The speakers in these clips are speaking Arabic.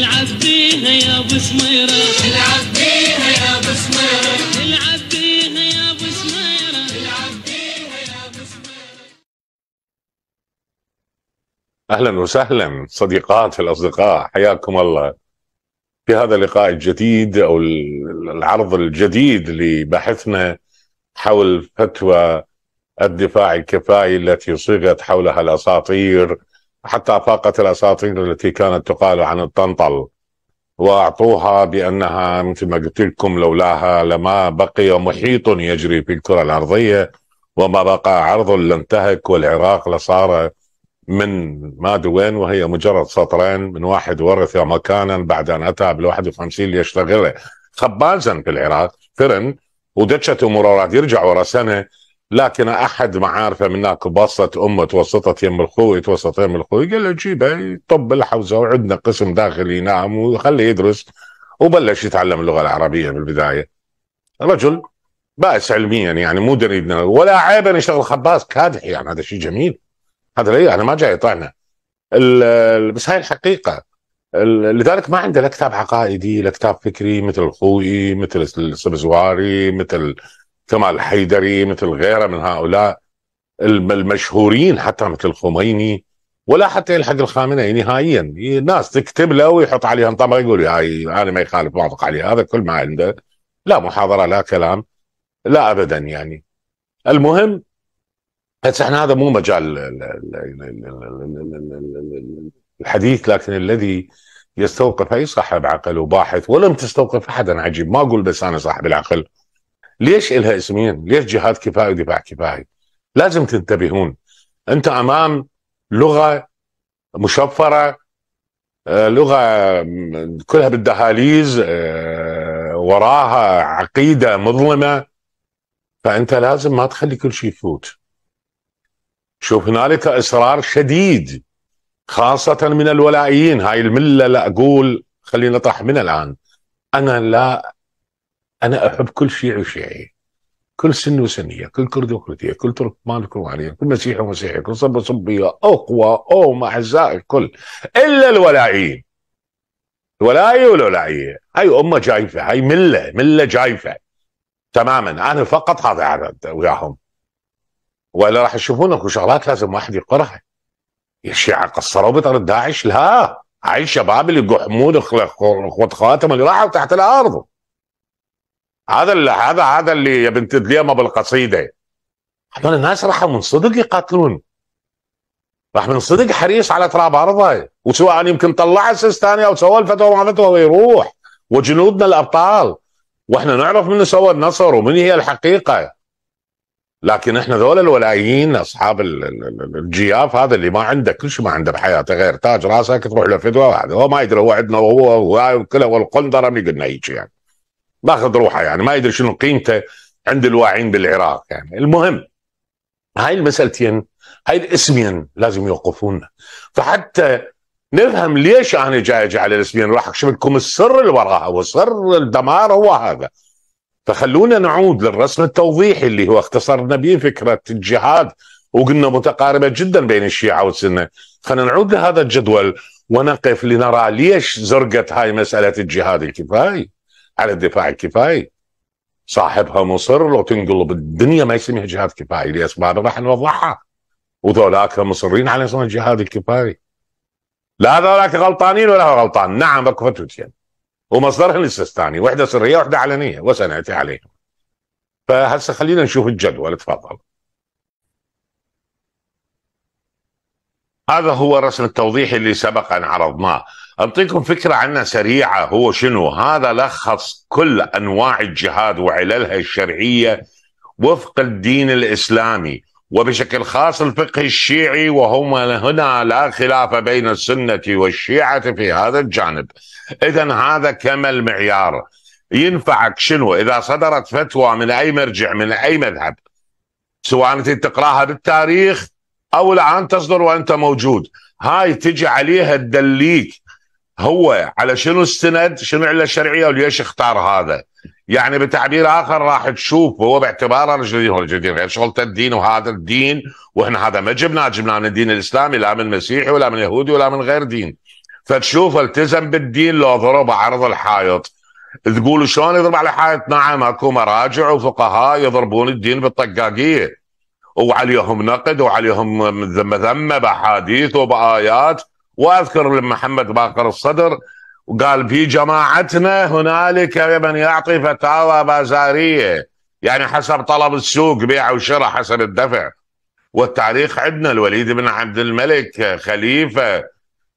العب بيها يا ابو سميره العب بيها يا ابو سميره العب يا ابو العب يا ابو اهلا وسهلا صديقات الاصدقاء حياكم الله في هذا اللقاء الجديد او العرض الجديد لبحثنا حول فتوى الدفاع الكفائي التي صيغت حولها الاساطير حتى أفاقت الأساطير التي كانت تقال عن الطنطل وأعطوها بأنها مثل ما قلت لكم لولاها لما بقي محيط يجري في الكرة الأرضية وما بقى عرض لانتهك والعراق لصار من ما وين وهي مجرد سطرين من واحد ورث مكانا بعد أن أتى بال 51 ليشتغله خبازا في العراق فرن امور مرارات يرجع ورا سنه لكن احد معارفه من هناك بسطت امه توسطت يم الخوي توسط يم الخوي قال له جيبه يطب الحوزه وعندنا قسم داخلي ينام وخليه يدرس وبلش يتعلم اللغه العربيه بالبدايه رجل بائس علميا يعني مو دريدنا ولا عيب ان يشتغل خباز كادح يعني هذا شيء جميل هذا ليه انا ما جاي طعنه بس هاي الحقيقه لذلك ما عنده لا كتاب عقائدي لا كتاب فكري مثل الخوي مثل السبزواري مثل كمال الحيدري مثل غيره من هؤلاء المشهورين حتى مثل الخميني ولا حتى يلحق الخامنئي نهائيا الناس تكتب له ويحط عليها طبعا يقول هاي انا ما يخالف موافق عليه هذا كل ما عنده لا محاضره لا كلام لا ابدا يعني المهم بس احنا هذا مو مجال الحديث لكن الذي يستوقف اي صاحب عقل وباحث ولم تستوقف احدا عجيب ما اقول بس انا صاحب العقل ليش إلها اسمين؟ ليش جهاد كفاية ودفاع كفاية؟ لازم تنتبهون أنت أمام لغة مشفرة آه، لغة كلها بالدهاليز آه، وراها عقيدة مظلمة فأنت لازم ما تخلي كل شيء يفوت شوف هنالك إصرار شديد خاصة من الولائيين هاي الملة لا أقول خلينا نطرح من الآن أنا لا انا احب كل شيعي وشيعي كل سن وسنيه كل كرد وكرديه كل تركمان وكرمانيه كل مسيحي ومسيحي كل صب وصبيه اقوى اوم اعزاء الكل الا الولائيين الولايه والولايه هاي امه جايفه هاي مله مله جايفه تماما انا فقط هذا عدد وياهم ولا راح يشوفون اكو شغلات لازم واحد يقرها الشيعه قصروا بطر داعش لا هاي الشباب اللي يقحمون اخوات خاتم اللي راحوا تحت الارض هذا اللي هذا هذا اللي يا بنت الدليمه بالقصيده هذول الناس راح من صدق يقاتلون راح من صدق حريص على تراب ارضه وسواء يمكن طلع اسس او سوى الفتوى ما فتوى ويروح وجنودنا الابطال واحنا نعرف من سوى النصر ومن هي الحقيقه لكن احنا ذول الولايين اصحاب الجياف هذا اللي ما عنده كل شيء ما عنده بحياته غير تاج راسك تروح له فدوه واحده هو ما يدري هو عندنا وهو وكله والقندره من قلنا هيك يعني باخذ روحه يعني ما يدري شنو قيمته عند الواعين بالعراق يعني المهم هاي المسألتين هاي الاسمين لازم يوقفونا فحتى نفهم ليش انا جاي اجي على الاسمين راح اكشف لكم السر اللي وراها وسر الدمار هو هذا فخلونا نعود للرسم التوضيحي اللي هو اختصرنا به فكره الجهاد وقلنا متقاربه جدا بين الشيعه والسنه خلينا نعود لهذا الجدول ونقف لنرى ليش زرقت هاي مساله الجهاد الكفايه على الدفاع الكفائي صاحبها مصر لو تنقلب الدنيا ما يسميها جهاد كفائي لأسباب راح نوضحها وذولاك مصرين على اسمها الجهاد الكفائي لا ذولاك غلطانين ولا هو غلطان نعم اكو فتوتين ومصدرهن السستاني وحده سريه وحده علنيه وسناتي عليهم فهسه خلينا نشوف الجدول تفضل هذا هو الرسم التوضيحي اللي سبق ان عرضناه أعطيكم فكرة عنه سريعة هو شنو هذا لخص كل أنواع الجهاد وعللها الشرعية وفق الدين الإسلامي وبشكل خاص الفقه الشيعي وهما هنا لا خلاف بين السنة والشيعة في هذا الجانب إذا هذا كما المعيار ينفعك شنو إذا صدرت فتوى من أي مرجع من أي مذهب سواء أنت تقراها بالتاريخ أو الآن تصدر وأنت موجود هاي تجي عليها تدليك هو على شنو استند شنو العله الشرعيه وليش اختار هذا يعني بتعبير اخر راح تشوف هو باعتباره رجل هو دين غير شغلته الدين وهذا الدين واحنا هذا ما جبناه جبناه من الدين الاسلامي لا من مسيحي ولا من يهودي ولا من غير دين فتشوف التزم بالدين لو ضرب عرض الحائط تقولوا شلون يضرب على حائط نعم اكو مراجع وفقهاء يضربون الدين بالطقاقيه وعليهم نقد وعليهم ذمه ذمه باحاديث وبايات واذكر لما محمد باقر الصدر وقال في جماعتنا هنالك من يعطي فتاوى بازاريه يعني حسب طلب السوق بيع وشراء حسب الدفع والتاريخ عندنا الوليد بن عبد الملك خليفه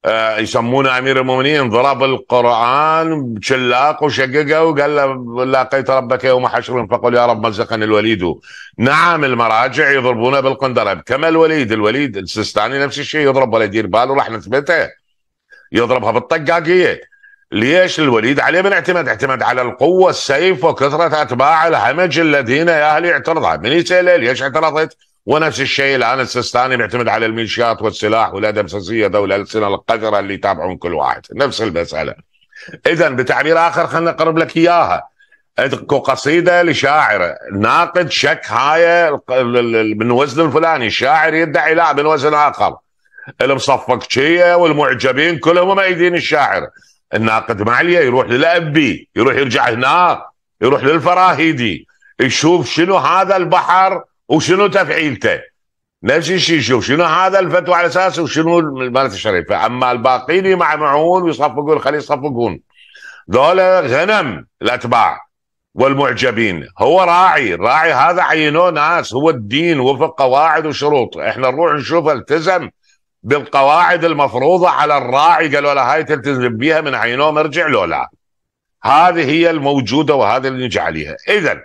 آه، يسمونه امير المؤمنين ضرب القران شلاق وشققه وقال له لاقيت ربك يوم حشر فقل يا رب مزقني الوليد نعم المراجع يضربونه بالقندره كما الوليد الوليد السيستاني نفس الشيء يضرب ولا يدير باله راح نثبته يضربها بالطقاقيه ليش الوليد عليه من اعتمد على القوه السيف وكثره اتباع الهمج الذين يا اهل يعترضها من يسال ليش اعترضت؟ ونفس الشيء الان السيستاني بيعتمد على الميليشيات والسلاح والادمسسيه دوله السنه القذره اللي يتابعون كل واحد نفس المساله اذا بتعبير اخر خلنا اقرب لك اياها قصيده لشاعر ناقد شك هاي من وزن الفلاني الشاعر يدعي لا من وزن اخر المصفقشيه والمعجبين كلهم يدين الشاعر الناقد ما عليه يروح للابي يروح يرجع هنا يروح للفراهيدي يشوف شنو هذا البحر وشنو تفعيلته نفس الشيء شوف شنو هذا الفتوى على اساس وشنو المالت الشريفه اما الباقين مع معون ويصفقون خليه يصفقون ذولا غنم الاتباع والمعجبين هو راعي الراعي هذا عينوه ناس هو الدين وفق قواعد وشروط احنا نروح نشوف التزم بالقواعد المفروضة على الراعي قالوا له هاي تلتزم بيها من عينوه مرجع لو لا هذه هي الموجودة وهذا اللي نجي عليها إذا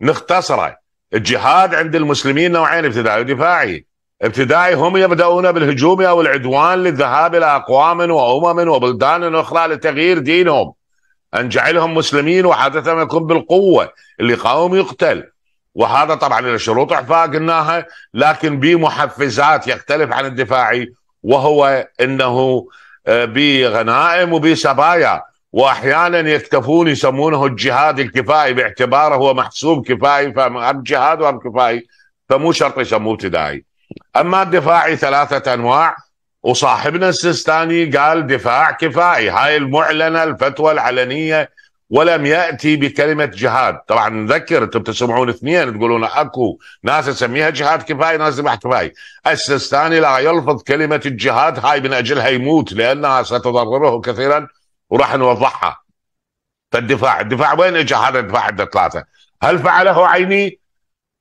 نختصره الجهاد عند المسلمين نوعين ابتدائي ودفاعي ابتدائي هم يبدأون بالهجوم أو العدوان للذهاب إلى أقوام وأمم وبلدان أخرى لتغيير دينهم أن جعلهم مسلمين وحادثة يكون بالقوة اللي قاوم يقتل وهذا طبعا إلى شروط إعفاء قلناها لكن بمحفزات يختلف عن الدفاعي وهو أنه آه، بغنائم وبسبايا واحيانا يكتفون يسمونه الجهاد الكفائي باعتباره هو محسوب كفائي فام جهاد وام كفائي فمو شرط يسموه ابتدائي. اما الدفاعي ثلاثه انواع وصاحبنا السيستاني قال دفاع كفائي هاي المعلنه الفتوى العلنيه ولم ياتي بكلمه جهاد طبعا نذكر انتم تسمعون اثنين تقولون اكو ناس تسميها جهاد كفائي ناس تسميها كفائي السيستاني لا يلفظ كلمه الجهاد هاي من اجلها يموت لانها ستضرره كثيرا وراح نوضحها فالدفاع الدفاع وين اجى هذا الدفاع عند ثلاثه؟ هل فعله عيني؟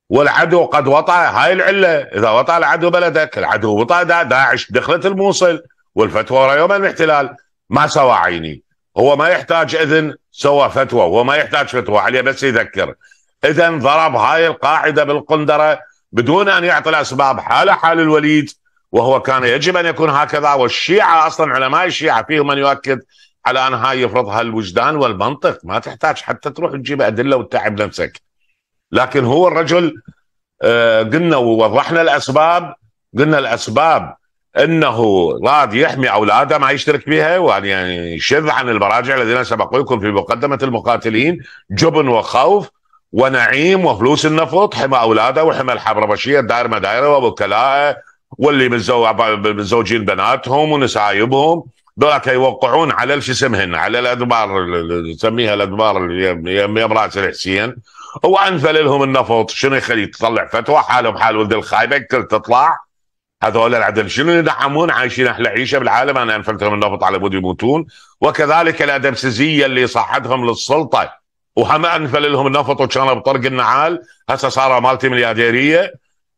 والعدو قد وطى هاي العله اذا وطى العدو بلدك العدو وطى دا داعش دخلت الموصل والفتوى ورا يوم الاحتلال ما سوى عيني هو ما يحتاج اذن سوى فتوى هو ما يحتاج فتوى عليه بس يذكر اذا ضرب هاي القاعده بالقندره بدون ان يعطي الاسباب حال حال الوليد وهو كان يجب ان يكون هكذا والشيعه اصلا علماء الشيعه فيهم من يؤكد على ان هاي يفرضها الوجدان والمنطق ما تحتاج حتى تروح تجيب ادله وتتعب نفسك لكن هو الرجل آه، قلنا ووضحنا الاسباب قلنا الاسباب انه راد يحمي اولاده ما يشترك بها وان يعني يشذ عن المراجع الذين سبقوا لكم في مقدمه المقاتلين جبن وخوف ونعيم وفلوس النفط حمى اولاده وحمى الحبربشيه دائر مدايره ووكلائه واللي متزوجين بناتهم ونسايبهم دولك يوقعون على شو اسمهن على الادبار نسميها الادبار اللي يم راس الحسين وانفل لهم النفط شنو يخليك تطلع فتوى حالهم حال ولد الخايبه كل تطلع هذول العدل شنو يدعمون عايشين احلى عيشه بالعالم انا انفلتهم النفط على بود يموتون وكذلك الادمسزيه اللي صحتهم للسلطه وهم انفل لهم النفط وكانوا بطرق النعال هسه صاروا مالتي مليارديريه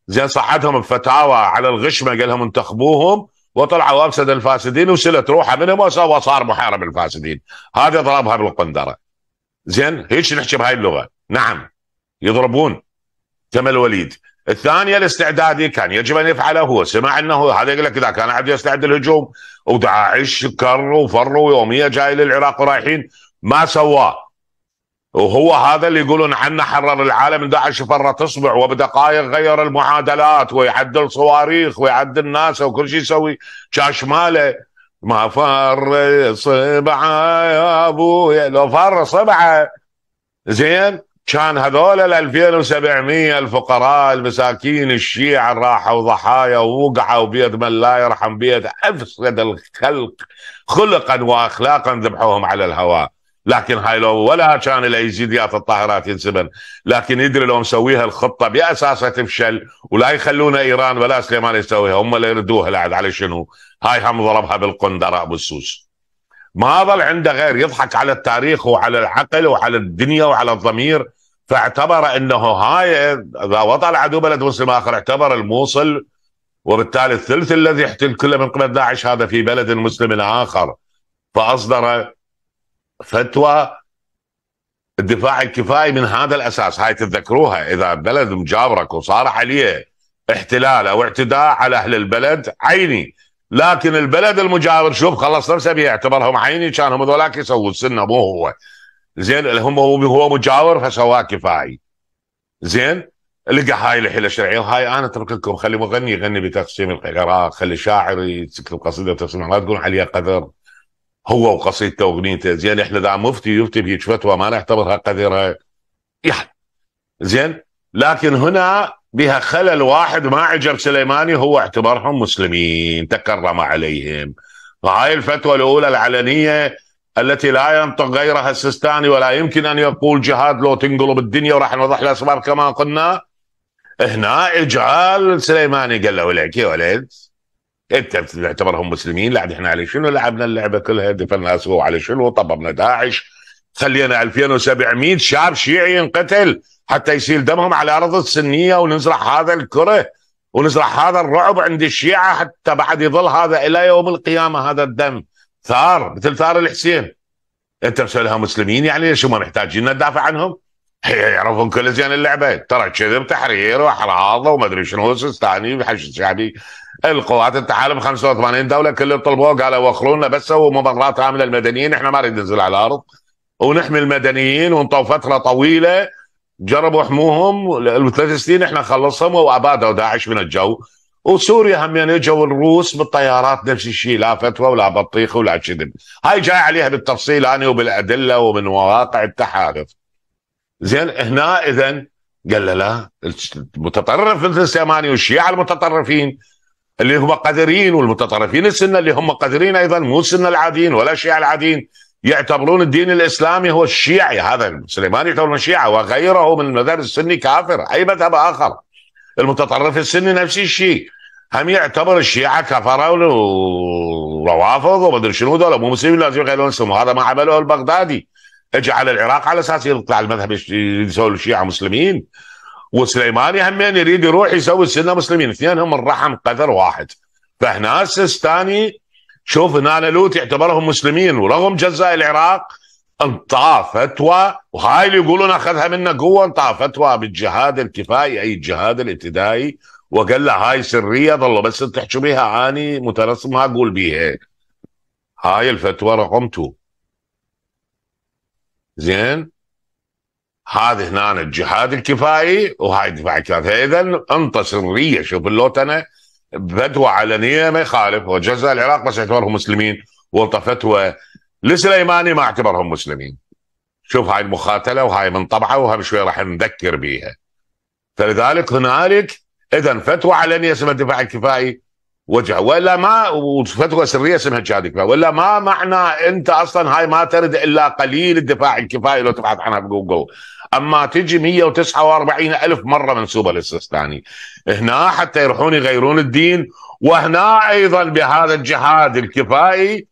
زين صحتهم بفتاوى على الغشمه قال لهم انتخبوهم وطلعوا وافسد الفاسدين وسلت روحه منهم وصار محارب الفاسدين هذا ضربها بالقندره زين هيك نحكي بهاي اللغه نعم يضربون كما الوليد الثانيه الاستعدادي كان يجب ان يفعله هو سمع انه هذا يقول لك اذا كان عبد يستعد للهجوم وداعش كروا وفروا ويوميه جاي للعراق ورايحين ما سواه وهو هذا اللي يقولون عنه حرر العالم داعش فرة تصبع وبدقائق غير المعادلات ويعدل صواريخ ويعدل ناس وكل شيء يسوي شاش ماله ما فر صبعه يا ابويا لو فر صبعه زين كان هذول ال 2700 الفقراء المساكين الشيعة راحوا ضحايا ووقعوا بيد من لا يرحم بيد افسد الخلق خلقا واخلاقا ذبحوهم على الهواء لكن هاي لو ولا كان الايزيديات الطاهرات ينسبن لكن يدري لو مسويها الخطه باساسها تفشل ولا يخلونا ايران ولا سليمان يسويها هم اللي يردوها لعد على شنو هاي هم ضربها بالقندره ابو السوس ما ظل عنده غير يضحك على التاريخ وعلى العقل وعلى الدنيا وعلى الضمير فاعتبر انه هاي اذا وضع العدو بلد مسلم اخر اعتبر الموصل وبالتالي الثلث الذي احتل كله من قبل داعش هذا في بلد مسلم اخر فاصدر فتوى الدفاع الكفائي من هذا الاساس هاي تتذكروها اذا بلد مجاورك وصار عليه احتلال او اعتداء على اهل البلد عيني لكن البلد المجاور شوف خلص نفسه بيعتبرهم عيني كان هم ذولاك يسووا السنه مو هو زين هم هو مجاور فسواه كفائي زين لقى هاي الحيله الشرعيه هاي انا اترك لكم خلي مغني يغني بتقسيم العراق خلي شاعر يكتب قصيده بتقسيم لا تقول عليها قدر هو وقصيدته واغنيته زين احنا دا مفتي يفتي في فتوى ما نعتبرها قذره يعني زين لكن هنا بها خلل واحد ما عجب سليماني هو اعتبرهم مسلمين تكرم عليهم هاي الفتوى الاولى العلنيه التي لا ينطق غيرها السيستاني ولا يمكن ان يقول جهاد لو تنقلب الدنيا وراح نوضح الاسباب كما قلنا هنا اجعال سليماني قال له لك يا ولد انت نعتبرهم مسلمين لا احنا على شنو لعبنا اللعبه كلها دفلنا سوء على شنو طببنا داعش خلينا 2700 شاب شيعي ينقتل حتى يسيل دمهم على ارض السنيه ونزرع هذا الكره ونزرع هذا الرعب عند الشيعه حتى بعد يظل هذا الى يوم القيامه هذا الدم ثار مثل ثار الحسين انت مسوي لها مسلمين يعني ليش ما محتاجين ندافع عنهم؟ يعرفون كل زين اللعبه ترى كذب تحرير واحراض وما ادري شنو سستاني وحشد شعبي القوات التحالف 85 دوله كلهم طلبوه قالوا وخلوا لنا بس سووا ممرات امنه للمدنيين احنا ما نريد ننزل على الارض ونحمي المدنيين ونطوا فتره طويله جربوا حموهم الثلاث سنين احنا خلصهم وابادوا داعش من الجو وسوريا هم يعني اجوا الروس بالطيارات نفس الشيء لا فتوى ولا بطيخ ولا كذب هاي جاي عليها بالتفصيل انا وبالادله ومن مواقع التحالف زين هنا اذا قال له لا المتطرف مثل السيماني والشيعة المتطرفين اللي هم قذرين والمتطرفين السنة اللي هم قذرين أيضا مو السنة العاديين ولا الشيعة العاديين يعتبرون الدين الإسلامي هو الشيعي هذا سليماني يعتبر شيعه الشيعة وغيره من المذهب السني كافر أي مذهب آخر المتطرف السني نفس الشيء هم يعتبر الشيعة كفرة وروافض ومدري شنو هذول مو مسلمين لازم يغيرون اسمهم هذا ما عمله البغدادي اجى على العراق على اساس يطلع المذهب يسوي الشيعه مسلمين وسليماني همين يريد يروح يسوي السنه مسلمين اثنينهم من رحم قدر واحد فهنا السستاني شوف هنا لوت يعتبرهم مسلمين ورغم جزاء العراق انطى فتوى وهاي اللي يقولون اخذها منا قوه انطى فتوى بالجهاد الكفائي اي الجهاد الابتدائي وقال له هاي سريه ظلوا بس تحكوا بيها اني مترسمها اقول بيها هاي الفتوى رقم 2 زين هذا هنا الجهاد الكفائي وهاي الدفاع الكفائي انت سريه شوف اللوت انا بفتوى علنيه ما يخالف وجزء العراق بس اعتبرهم مسلمين وانت فتوى لسليماني ما اعتبرهم مسلمين شوف هاي المخاتله وهاي من طبعه وهم شوي راح نذكر بيها فلذلك هنالك اذا فتوى علنيه اسمها الدفاع الكفائي وجع ولا ما وفتوى سريه اسمها جادكبا ولا ما معنى انت اصلا هاي ما ترد الا قليل الدفاع الكفائي لو تبحث عنها بجوجل اما تجي 149 الف مره منسوبه للسيستاني هنا حتى يروحون يغيرون الدين وهنا ايضا بهذا الجهاد الكفائي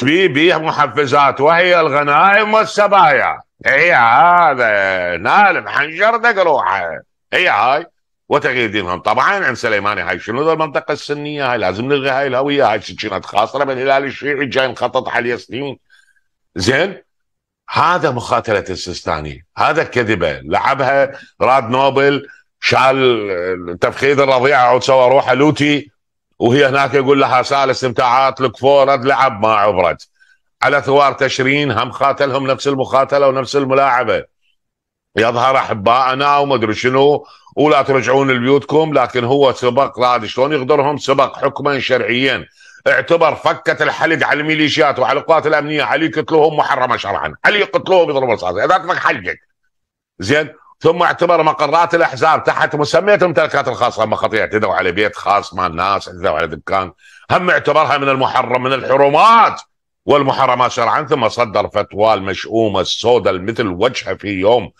تبي بيه محفزات وهي الغنائم والسبايا هي هذا نال محنجر دق روحه هي هاي وتغيير دينهم طبعا عند سليماني هاي شنو المنطقه السنيه هاي لازم نلغي هاي الهويه هاي سجنات خاصره بالهلال الشيعي جاي مخطط عليه سنين زين هذا مخاتله السيستاني هذا كذبه لعبها راد نوبل شال تفخيذ الرضيعه سوى روحه لوتي وهي هناك يقول لها سال استمتاعات لك فورد لعب ما عبرت على ثوار تشرين هم خاتلهم نفس المخاتله ونفس الملاعبه يظهر احبائنا وما ادري شنو ولا ترجعون لبيوتكم لكن هو سبق راد شلون يغدرهم سبق حكما شرعيا اعتبر فكة الحلق على الميليشيات وعلى القوات الامنيه علي قتلوهم محرمه شرعا علي قتلوهم يضربوا رصاصه اذا فك حلقك زين ثم اعتبر مقرات الاحزاب تحت مسميه الممتلكات الخاصه اما خطيه اعتدوا على بيت خاص مع الناس اعتدوا على دكان هم اعتبرها من المحرم من الحرمات والمحرمات شرعا ثم صدر فتوى المشؤومه السوداء مثل وجهه في يوم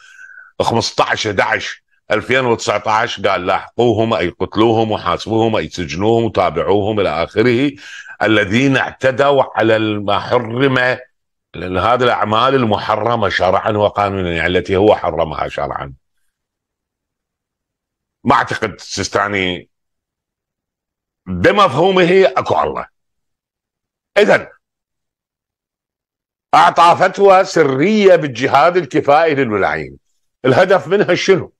15 11 2019 قال لاحقوهم اي قتلوهم وحاسبوهم اي سجنوهم وتابعوهم الى اخره الذين اعتدوا على ما حرم هذه الاعمال المحرمه شرعا وقانونا يعني التي هو حرمها شرعا. ما اعتقد السيستاني بمفهومه اكو الله. اذا اعطى فتوى سريه بالجهاد الكفائي للملاعين. الهدف منها شنو؟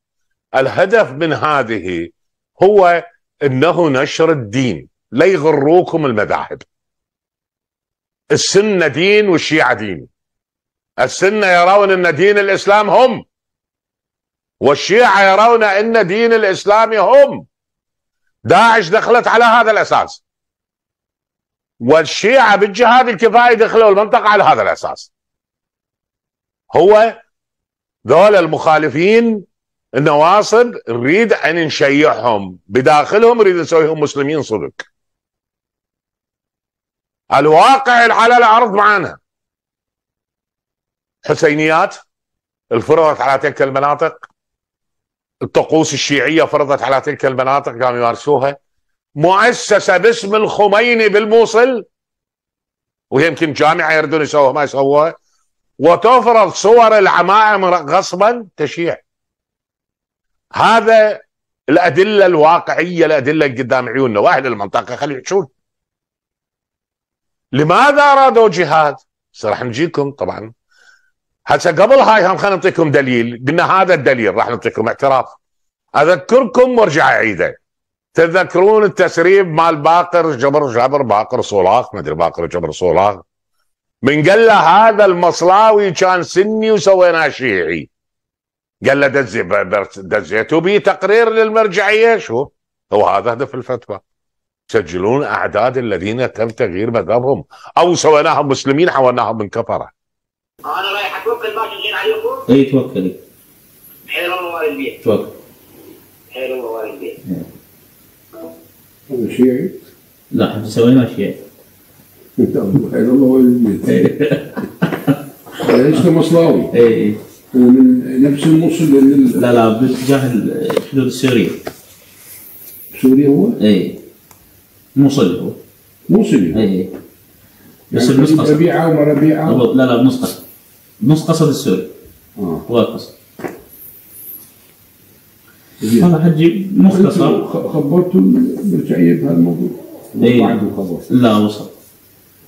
الهدف من هذه هو انه نشر الدين لا يغروكم المذاهب السنه دين والشيعه دين السنه يرون ان دين الاسلام هم والشيعه يرون ان دين الاسلام هم داعش دخلت على هذا الاساس والشيعه بالجهاد الكفائي دخلوا المنطقه على هذا الاساس هو ذول المخالفين النواصب نريد ان نشيعهم بداخلهم نريد نسويهم مسلمين صدق الواقع على الارض معانا حسينيات الفرضت على تلك المناطق الطقوس الشيعيه فرضت على تلك المناطق قاموا يمارسوها مؤسسه باسم الخميني بالموصل ويمكن جامعه يردون يسووها ما يسووها وتفرض صور العمائم غصبا تشيع هذا الأدلة الواقعية الأدلة قدام عيوننا وأهل المنطقة خلي يحشون لماذا أرادوا جهاد؟ راح نجيكم طبعا هسه قبل هاي هم خلينا نعطيكم دليل قلنا هذا الدليل راح نعطيكم اعتراف اذكركم وارجع اعيده تذكرون التسريب مال باقر جبر جبر باقر صولاخ ما ادري باقر جبر صولاخ من قال له هذا المصلاوي كان سني وسويناه شيعي قال له دزي دزيتوا بي تقرير للمرجعيه شو هو هذا هدف الفتوى سجلون اعداد الذين تم تغيير مذهبهم او سويناهم مسلمين حولناهم من كفره انا رايح اتوكل ما تجين عليكم اي توكل. حيل الله وارد توكل حيل الله وارد البيت إيه. هذا شيعي؟ لا احنا سويناه شيعي حاجه الله يجزيه عشت مصلاوي اي من نفس الموصل لل... لا لا باتجاه الحدود السوريه سوريا هو؟ اي موصل هو موصل اي بس يعني بنص ربيعه وما ربيعه لا لا بنص قصر بنص السوري اه هو القصر هذا حجي مختصر خبرتوا مرجعيه بهالموضوع؟ اي لا وصل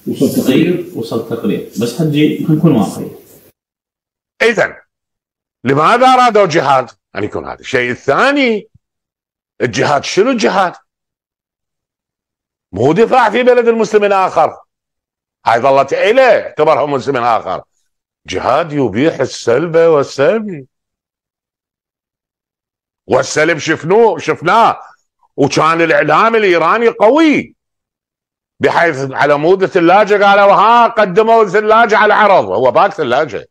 وصل تقرير وصل تقرير بس حنجي نكون واقعيين اذا لماذا ارادوا جهاد ان يكون هذا الشيء الثاني الجهاد شنو الجهاد مو دفاع في بلد المسلم الاخر هاي ظلت إله اعتبرها مسلم اخر جهاد يبيح السلب والسلب والسلب شفنوه شفناه وكان الاعلام الايراني قوي بحيث على مود الثلاجه قالوا ها قدموا الثلاجه على عرض هو باك ثلاجه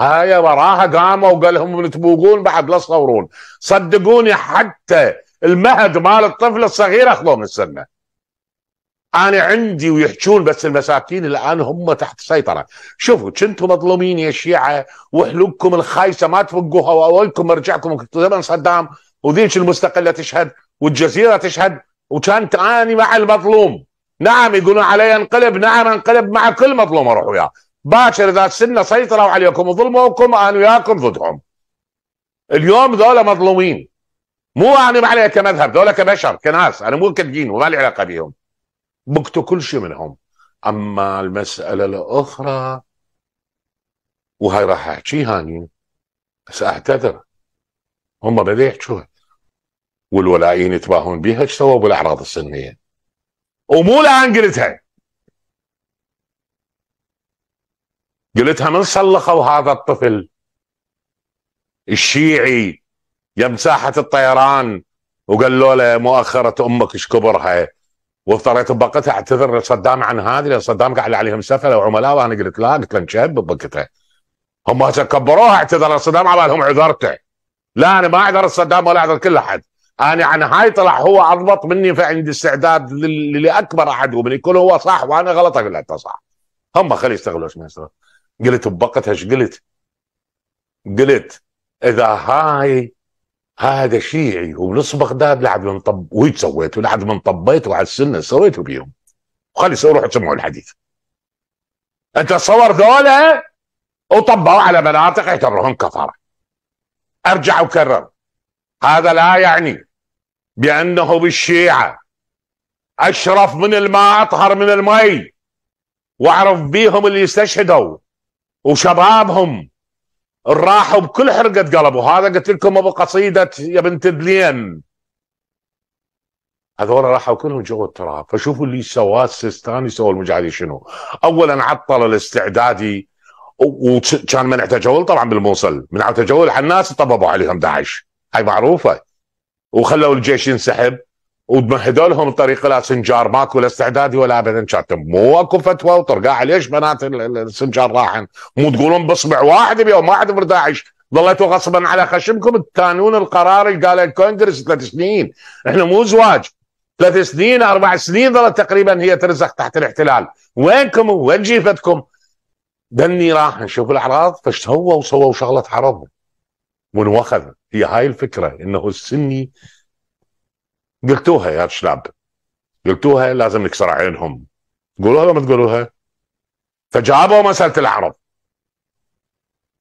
هاي وراها قاموا وقال لهم تبوقون بعد لا تصورون صدقوني حتى المهد مال الطفل الصغير اخذوه من السنه انا عندي ويحجون بس المساكين الان هم تحت سيطره شوفوا كنتوا مظلومين يا شيعه وحلوقكم الخايسه ما تفقوها واولكم مرجعكم كنتوا زمن صدام وذيك المستقله تشهد والجزيره تشهد وكانت اني مع المظلوم نعم يقولون علي انقلب نعم انقلب مع كل مظلوم اروح وياه باكر اذا السنه سيطروا عليكم وظلموكم انا وياكم ضدهم اليوم ذولا مظلومين مو انا ما علي كمذهب ذولا كبشر كناس انا مو كدين وما لي علاقه بهم بقتوا كل شيء منهم اما المساله الاخرى وهاي راح احكيها اني بس اعتذر هم بدا يحكوا والولائيين يتباهون بها ايش سووا بالاعراض السنيه ومو قلتها قلتها من صلخوا هذا الطفل الشيعي يم ساحة الطيران وقالوا له مؤخرة أمك ايش كبرها واضطريت ببقتها اعتذر لصدام عن هذه لان صدام قاعد عليهم سفله وعملاء وانا قلت لا قلت له شاب ببقتها هم كبروها اعتذر لصدام على بالهم عذرته لا انا ما اعذر صدام ولا اعذر كل احد انا عن هاي طلع هو اضبط مني فعندي استعداد لاكبر عدو من يكون هو صح وانا غلط اقول انت صح هم خلي يشتغلوا ايش ما قلت بوقتها ايش قلت؟ قلت اذا هاي هذا شيعي وبنص بغداد لعب ينطب طب سويت سويته؟ من طبيت على السنه سويته بيهم وخلي يسوي روحوا تسمعوا الحديث انت تصور ذولا وطبوا على مناطق يعتبرهم كفره ارجع وكرر هذا لا يعني بأنه بالشيعة أشرف من الماء أطهر من المي وأعرف بيهم اللي استشهدوا وشبابهم راحوا بكل حرقة قلب وهذا قلت لكم أبو قصيدة يا بنت دلين هذول راحوا كلهم جوا التراب فشوفوا اللي سواه السيستاني سوى المجاهدين شنو اولا عطل الاستعدادي وكان منع تجول طبعا بالموصل منع تجول على الناس طببوا عليهم داعش هاي معروفه وخلوا الجيش ينسحب ومهدوا لهم الطريق سنجار ماكو لا استعداد ولا ابدا كانت مو اكو فتوى وطرقاع ليش بنات السنجار راحن مو تقولون باصبع واحد بيوم واحد من داعش ظليتوا غصبا على خشمكم التانون القرار اللي قاله الكونغرس ثلاث سنين احنا مو زواج ثلاث سنين اربع سنين ظلت تقريبا هي ترزق تحت الاحتلال وينكم وين جيفتكم دني راح نشوف الاعراض فايش سووا وسووا شغله حرضهم ونوخذ هي هاي الفكره انه السني قلتوها يا شلاب قلتوها لازم نكسر عينهم قولوها ولا ما تقولوها فجابوا مساله العرب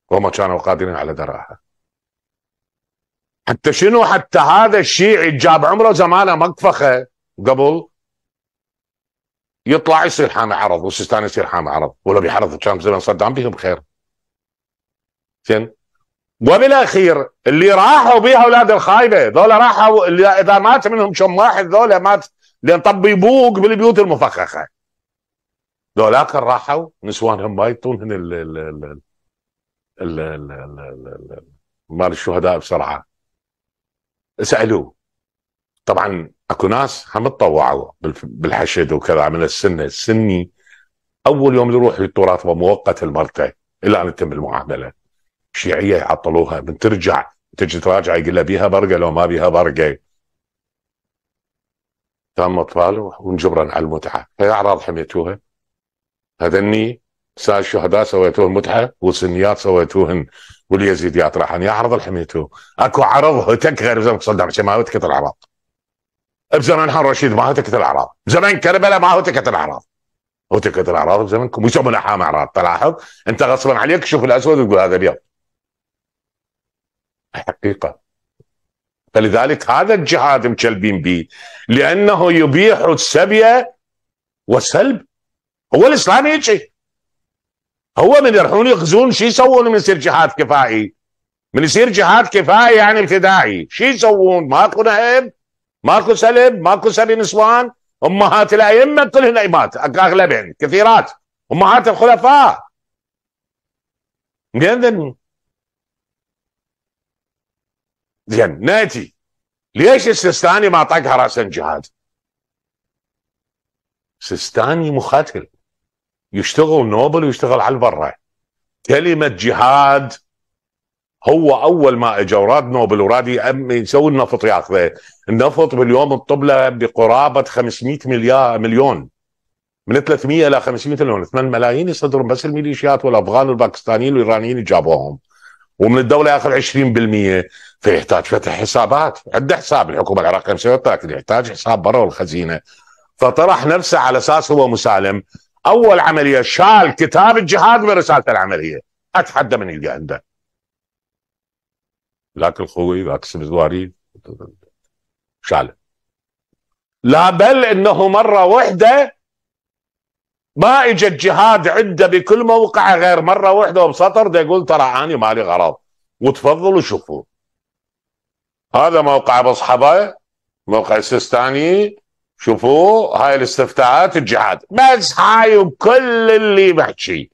وما كانوا قادرين على دراها حتى شنو حتى هذا الشيعي جاب عمره زمانه مقفخه قبل يطلع يصير حامي عرض والسيستاني يصير حامي عرض ولا بيحرض كان زمان صدام بهم خير زين وبالاخير اللي راحوا بيها اولاد الخايبه ذولا راحوا اذا مات منهم شم واحد ذولا مات لان طبيبوك بالبيوت المفخخه ذولاك راحوا نسوانهم ما يطونهن ال ال ال ال مال الشهداء بسرعه سالوه طبعا اكو ناس هم تطوعوا بالحشد وكذا من السنه السني اول يوم يروح للتراث مؤقت المرته الى ان تتم المعامله شيعيه يعطلوها من ترجع تجي تراجع يقول لها بيها برقه لو ما بيها برقه تم اطفال ونجبرن على المتعه هي اعراض حميتوها هذني سال الشهداء سويتوه متعه والسنيات سويتوهن واليزيديات راحن يا اعرض الحميتو اكو عرض هتك غير بزمن صدام ما هتكت الاعراض بزمن حر رشيد ما هتكت الاعراض بزمن كربلاء ما هتكت الاعراض هتكت الاعراض بزمنكم ويسمونها احام اعراض تلاحظ انت غصبا عليك تشوف الاسود وتقول هذا اليوم حقيقة فلذلك هذا الجهاد مشلبين به لأنه يبيح السبية والسلب هو الإسلام هيجي هو من يروحون يغزون شو يسوون من يصير جهاد كفائي من يصير جهاد كفائي يعني ابتدائي شو يسوون ماكو نهب ماكو سلب ماكو سبي نسوان امهات الائمه كلهن ايمات اغلبهن كثيرات امهات الخلفاء لان ناتي ليش السيستاني ما طقها راسا جهاد؟ سيستاني مخاتل يشتغل نوبل ويشتغل على البرة كلمة جهاد هو اول ما اجى وراد نوبل وراد يسوي النفط ياخذه النفط باليوم الطبله بقرابه 500 مليار مليون من 300 الى 500 مليون 8 ملايين يصدرون بس الميليشيات والافغان والباكستانيين والايرانيين جابوهم ومن الدوله ياخذ 20% فيحتاج فتح حسابات عنده حساب الحكومه العراقيه مسويت لكن يحتاج حساب برا والخزينه فطرح نفسه على اساس هو مسالم اول عمليه شال كتاب الجهاد من رسالته العمليه اتحدى من يلقى عنده ذاك الخوي ذاك الزواري شاله لا بل انه مره واحده ما اجت جهاد عده بكل موقع غير مره واحده وبسطر ده يقول ترى اني مالي غرض وتفضلوا شوفوا هذا موقع ابو صحبه موقع السيستاني شوفوا هاي الاستفتاءات الجهاد بس هاي وكل اللي بحكي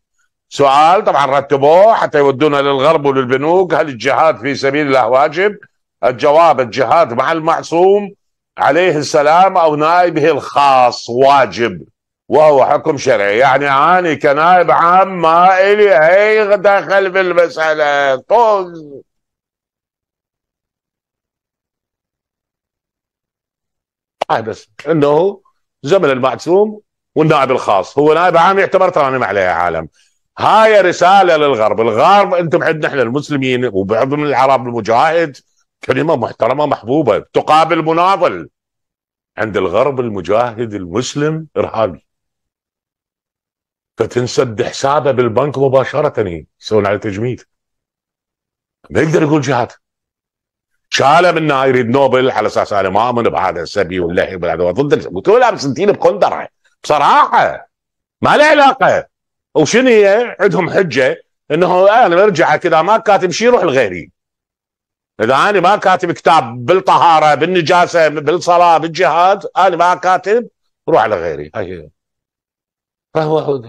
سؤال طبعا رتبوه حتى يودونا للغرب وللبنوك هل الجهاد في سبيل الله واجب؟ الجواب الجهاد مع المعصوم عليه السلام او نائبه الخاص واجب وهو حكم شرعي يعني أنا كنائب عام ما إلي أي دخل في المسألة طز هاي بس انه زمن المعصوم والنائب الخاص هو نائب عام يعتبر ما عليه عالم هاي رساله للغرب الغرب انتم عندنا احنا المسلمين وبعض من العرب المجاهد كلمه محترمه محبوبه تقابل مناضل عند الغرب المجاهد المسلم ارهابي فتنسد حسابه بالبنك مباشره يعني يسوون على تجميد ما يقدر يقول جهاد شاله من يريد نوبل على اساس انا ما امن بهذا السبي واللحي ضد قلت له لابس مسنتين بقندره بصراحه ما له علاقه وشنو هي عندهم حجه انه انا برجع كذا ما كاتب شيء روح لغيري اذا انا ما كاتب كتاب بالطهاره بالنجاسه بالصلاه بالجهاد انا ما كاتب روح لغيري هاي هي. فهو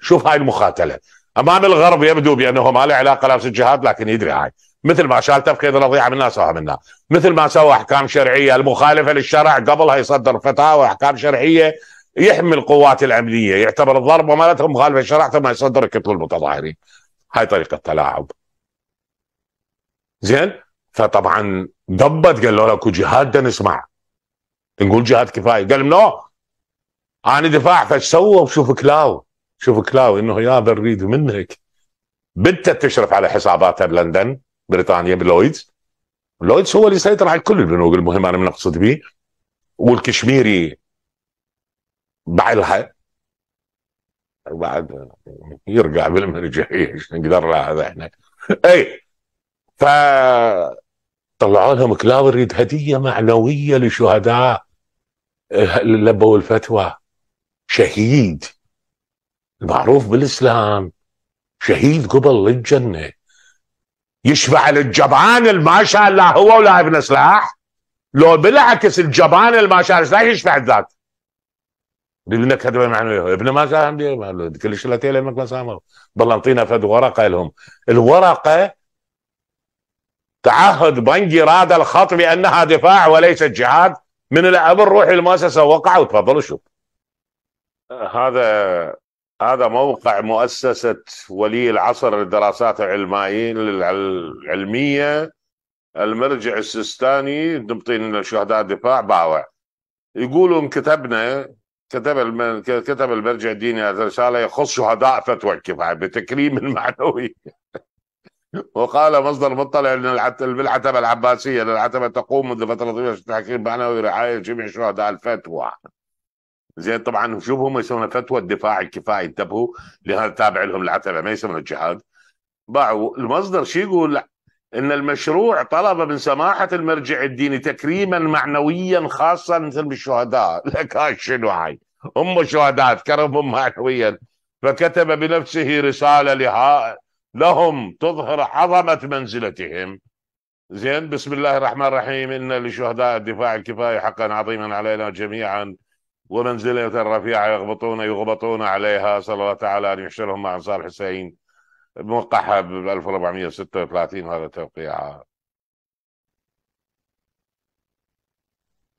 شوف هاي المخاتله امام الغرب يبدو بأنه ما له علاقه لابس الجهاد لكن يدري هاي مثل ما شال تفقيد الرضيعة منا سوى منا مثل ما سوى احكام شرعيه المخالفه للشرع قبلها يصدر فتاوى احكام شرعيه يحمي القوات الامنيه يعتبر الضرب مالتهم مخالفه للشرع ثم يصدر يقتل المتظاهرين هاي طريقه تلاعب زين فطبعا دبت قالوا لك جهاد نسمع نقول جهاد كفايه قال نو عن دفاع ايش سوى وشوف كلاو شوف كلاو انه يا بريد منك بدها تشرف على حساباتها بلندن بريطانيا بلويدز لويدز هو اللي سيطر على كل البنوك المهم انا بنقصد به والكشميري بعلها بعد يرجع بالمرجعيه نقدر هذا احنا اي ف طلعوا لهم يريد هديه معنويه لشهداء آه، لبوا الفتوى شهيد المعروف بالإسلام شهيد قبل للجنة يشبع للجبان اللي ما شاء الله هو ولا ابن سلاح لو بالعكس الجبان اللي ما شاء سلاح يشبع ذاك يقول لك هذا معنى ابنه ما ساهم كل شلتين لانك ما ساهم بالله انطينا فد ورقه لهم الورقه تعهد بنجي راد الخط بانها دفاع وليس جهاد من الاب الروحي المؤسسه وقع وتفضلوا شوف هذا هذا موقع مؤسسة ولي العصر للدراسات العلمية المرجع السيستاني نبطين شهداء الدفاع باوع يقولون كتبنا كتب كتب المرجع الديني رساله يخص شهداء فتوى الكفاية بتكريم المعنوي وقال مصدر مطلع ان العتبه العباسيه العتبه تقوم منذ فتره طويله تحقيق معنوي رعايه جميع شهداء الفتوى زين طبعا شوف هم يسوون فتوى الدفاع الكفائي انتبهوا لهذا تابع لهم العتبه ما يسمونه الجهاد باعوا المصدر شو يقول ان المشروع طلب من سماحه المرجع الديني تكريما معنويا خاصا مثل الشهداء لك هاي شنو هاي هم شهداء كرمهم معنويا فكتب بنفسه رساله لها لهم تظهر عظمه منزلتهم زين بسم الله الرحمن الرحيم ان لشهداء الدفاع الكفايه حقا عظيما علينا جميعا ومنزلة رفيعة يغبطون يغبطون عليها صلى الله تعالى أن يحشرهم مع أنصار حسين موقعها ب 1436 هذا توقيعها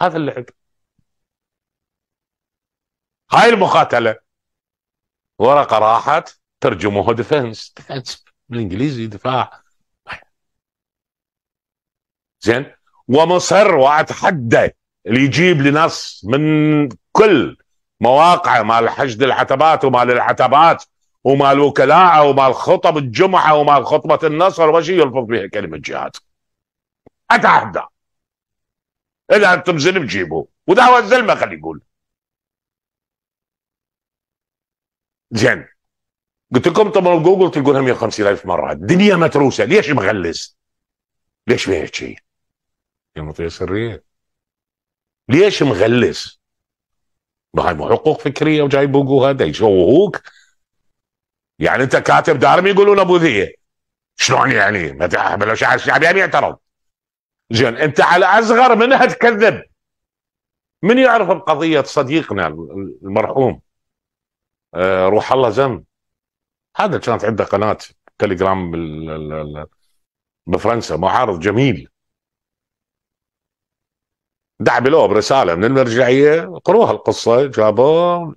هذا اللعب هاي المقاتلة ورقة راحت ترجموها ديفنس ديفنس بالانجليزي دفاع زين ومصر واتحدى اللي يجيب لي نص من كل مواقعه مال حشد العتبات ومال العتبات ومال وكلاءه ومال خطب الجمعه ومال خطبه النصر وش يلفظ بها كلمه جهاد حتى اذا انتم زلم جيبوه ودعوه الزلمه خلي يقول زين قلت لكم طبعا جوجل تلقونها 150000 مره الدنيا متروسه ليش مغلس؟ ليش ما هيك شيء؟ المطيه سريه ليش مغلس؟ هاي مو حقوق فكريه بوقوها دا يشوهوك يعني انت كاتب دارمي يقولون ابوذيه شلون يعني ما تحملوش الشعب يعني يعترض زين انت على اصغر منها تكذب من يعرف بقضيه صديقنا المرحوم أه روح الله زم هذا كانت عنده قناه تليجرام بفرنسا معارض جميل دعبي له برساله من المرجعيه قروها القصه جابوه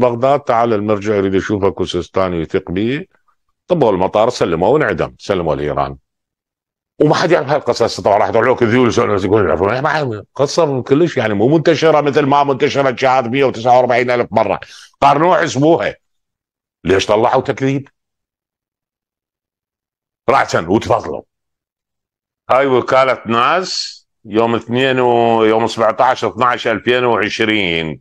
بغداد تعال المرجع يريد يشوفك وسيستاني يثق به طبوا المطار سلموه وانعدم سلموه لايران وما حد يعرف هالقصص طبعا راح يطلعوك ذيول يقولون يعرفون ما قصه كلش يعني مو منتشره مثل ما منتشره شهادة 149 الف مره قارنوها حسبوها ليش طلعوا تكذيب؟ راسا وتفضلوا هاي وكاله ناس يوم 2 ويوم 17 12 2020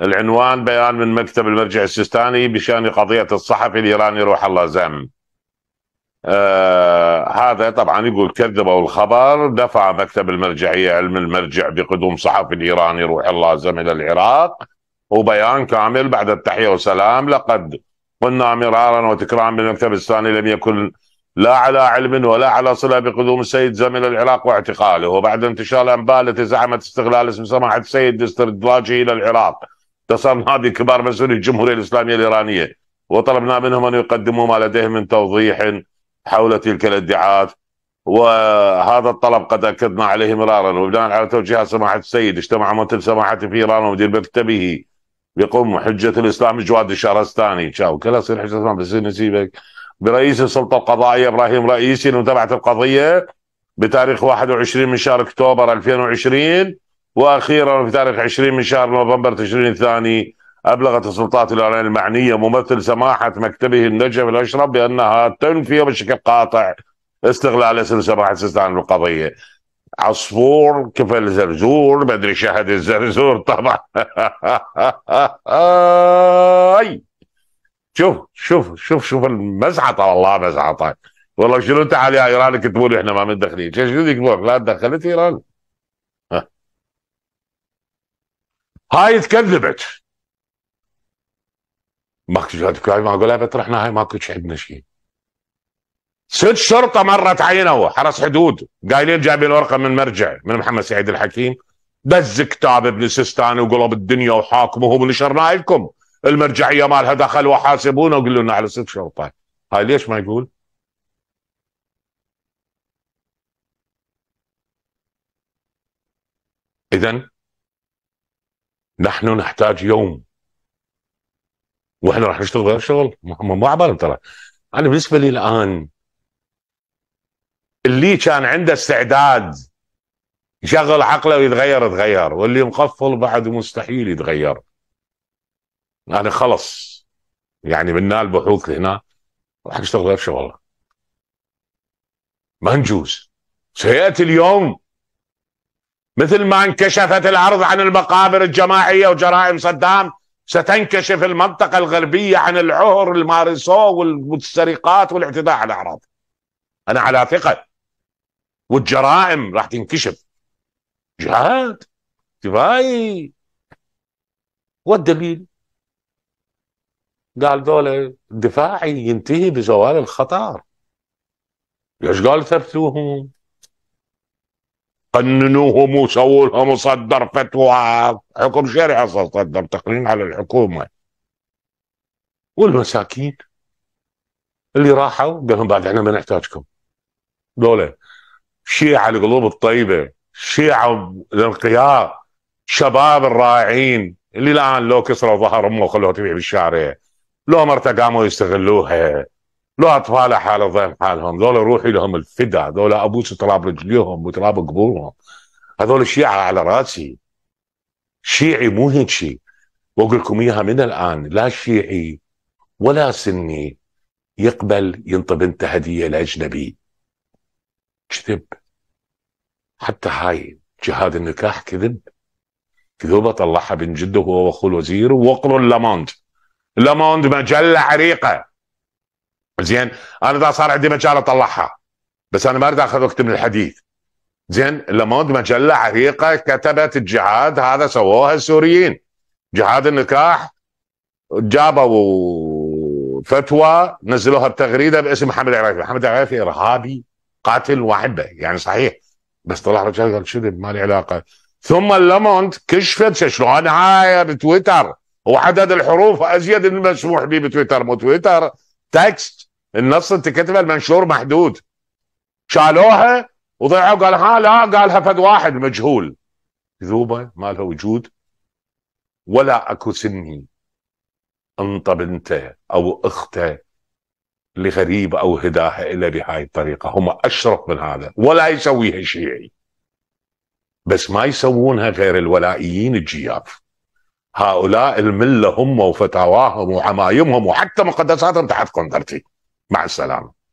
العنوان بيان من مكتب المرجع السيستاني بشان قضيه الصحفي الايراني روح الله زم. آه هذا طبعا يقول كذبوا الخبر دفع مكتب المرجعيه علم المرجع بقدوم صحفي الايراني روح الله زم الى العراق وبيان كامل بعد التحيه والسلام لقد قلنا مرارا وتكرارا بالمكتب السيستاني لم يكن لا على علم ولا على صلة بقدوم السيد زميل العراق واعتقاله وبعد انتشار الأنباء التي زعمت استغلال اسم سماحة السيد لاسترداجه إلى العراق اتصلنا بكبار مسؤولي الجمهورية الإسلامية الإيرانية وطلبنا منهم أن يقدموا ما لديهم من توضيح حول تلك الادعاءات وهذا الطلب قد أكدنا عليه مرارا وبناء على توجيهات سماحة السيد اجتمع منتدى سماحة في إيران ومدير مكتبه يقوم حجة الإسلام جواد الشهرستاني شاو كلا يصير حجة الإسلام بس نسيبك برئيس السلطه القضائيه ابراهيم رئيسي لمتابعه القضيه بتاريخ 21 من شهر اكتوبر 2020 واخيرا في تاريخ 20 من شهر نوفمبر تشرين الثاني ابلغت السلطات الاعلانيه المعنيه ممثل سماحه مكتبه النجف الاشرف بانها تنفي بشكل قاطع استغلال اسم سماحه سستان القضيه. عصفور كفل زرزور ما ادري شهد الزرزور طبعا شوف شوف شوف شوف المزعطه والله مزعطه والله شنو انت على ايران يكتبون احنا ما متدخلين شو يكتبون لا دخلت ايران ها. هاي تكذبت ماكو ما اقول لها بطرحنا هاي ماكو عندنا شيء ست شرطه مرت عينوا حرس حدود قايلين جايبين ورقه من مرجع من محمد سعيد الحكيم بز كتاب ابن سيستاني وقلب الدنيا وحاكمه ونشرناه لكم المرجعيه مالها دخل وحاسبونا وقولوا لنا على ست شرطه هاي ليش ما يقول؟ اذا نحن نحتاج يوم واحنا راح نشتغل غير شغل مو عبالهم ترى انا بالنسبه لي الان اللي كان عنده استعداد يشغل عقله ويتغير تغير واللي مقفل بعد مستحيل يتغير يعني خلص يعني منها البحوث هنا راح اشتغل غير شغل ما نجوز سياتي اليوم مثل ما انكشفت الارض عن المقابر الجماعيه وجرائم صدام ستنكشف المنطقه الغربيه عن العهر المارسوه والسرقات والاعتداء على الاعراض انا على ثقه والجرائم راح تنكشف جهاد كفايه والدليل قال دولة دفاعي ينتهي بزوال الخطر ليش قال ثبتوهم قننوهم وسووا لهم وصدر فتوى حكم شرعي صدر تقنين على الحكومه والمساكين اللي راحوا قال لهم بعد احنا ما نحتاجكم دولة شيعة القلوب الطيبة شيعة الانقياء شباب الرائعين اللي الان لو كسروا ظهر امه وخلوها تبيع بالشارع لو مرته قاموا يستغلوها لو اطفال حاله ضيم حالهم ذولا روحي لهم الفدا ذولا ابوس تراب رجليهم وتراب قبورهم هذول الشيعه على راسي شيعي مو هيك شيء واقول لكم اياها من الان لا شيعي ولا سني يقبل ينطب انت هديه لاجنبي كذب حتى هاي جهاد النكاح كذب كذوبه طلعها بن جده وهو اخو الوزير وقر اللاماند لموند مجله عريقه زين انا اذا صار عندي مجال اطلعها بس انا ما اريد اخذ وقت من الحديث زين لموند مجله عريقه كتبت الجهاد هذا سووها السوريين جهاد النكاح جابوا فتوى نزلوها بتغريده باسم محمد عريفي، محمد عريفي ارهابي قاتل واحبه يعني صحيح بس طلع رجال قال كذب ما لي علاقه ثم لمونت كشفت شلون هاي بتويتر وعدد الحروف ازيد من المسموح به بتويتر مو تويتر تكست النص انت كتبه المنشور محدود شالوها وضيعوا قال ها لا قالها فد واحد مجهول كذوبه ما لها وجود ولا اكو سني انطى بنته او اخته لغريب او هداها الا بهاي الطريقه هم اشرف من هذا ولا يسويها شيعي بس ما يسوونها غير الولائيين الجياف هؤلاء المله هم وفتاواهم وحمايمهم وحتى مقدساتهم تحت قنطرتي مع السلامه